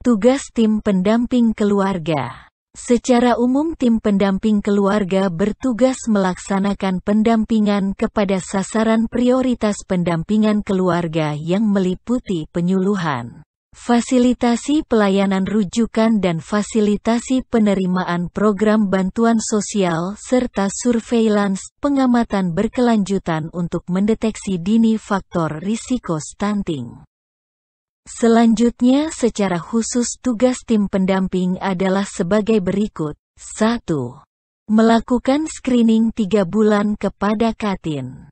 Tugas tim pendamping keluarga Secara umum tim pendamping keluarga bertugas melaksanakan pendampingan kepada sasaran prioritas pendampingan keluarga yang meliputi penyuluhan, fasilitasi pelayanan rujukan dan fasilitasi penerimaan program bantuan sosial serta surveillance pengamatan berkelanjutan untuk mendeteksi dini faktor risiko stunting. Selanjutnya secara khusus tugas tim pendamping adalah sebagai berikut. 1. Melakukan screening 3 bulan kepada Katin.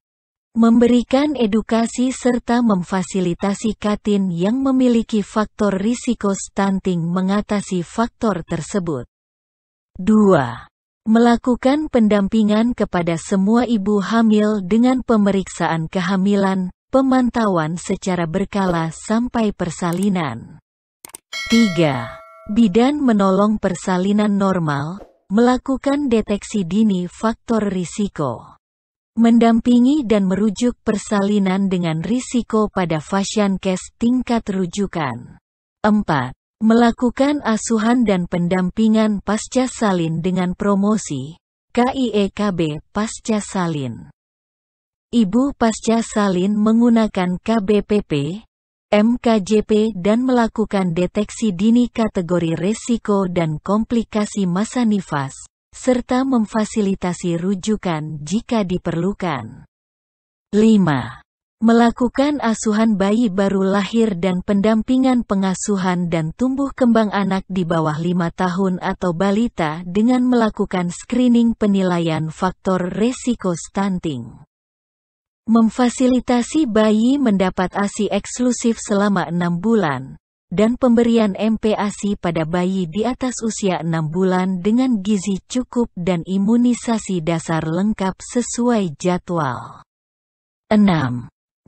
Memberikan edukasi serta memfasilitasi Katin yang memiliki faktor risiko stunting mengatasi faktor tersebut. 2 melakukan pendampingan kepada semua ibu hamil dengan pemeriksaan kehamilan, Pemantauan secara berkala sampai persalinan. 3. Bidan menolong persalinan normal, melakukan deteksi dini faktor risiko. Mendampingi dan merujuk persalinan dengan risiko pada fashion case tingkat rujukan. 4. Melakukan asuhan dan pendampingan pasca salin dengan promosi, KIEKB pasca salin. Ibu pasca salin menggunakan KBPP, MKJP dan melakukan deteksi dini kategori resiko dan komplikasi masa nifas, serta memfasilitasi rujukan jika diperlukan. 5. Melakukan asuhan bayi baru lahir dan pendampingan pengasuhan dan tumbuh kembang anak di bawah 5 tahun atau balita dengan melakukan screening penilaian faktor resiko stunting memfasilitasi bayi mendapat ASI eksklusif selama enam bulan, dan pemberian MPASI pada bayi di atas usia enam bulan dengan gizi cukup dan imunisasi dasar lengkap sesuai jadwal. 6.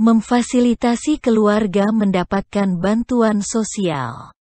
Memfasilitasi keluarga mendapatkan bantuan sosial.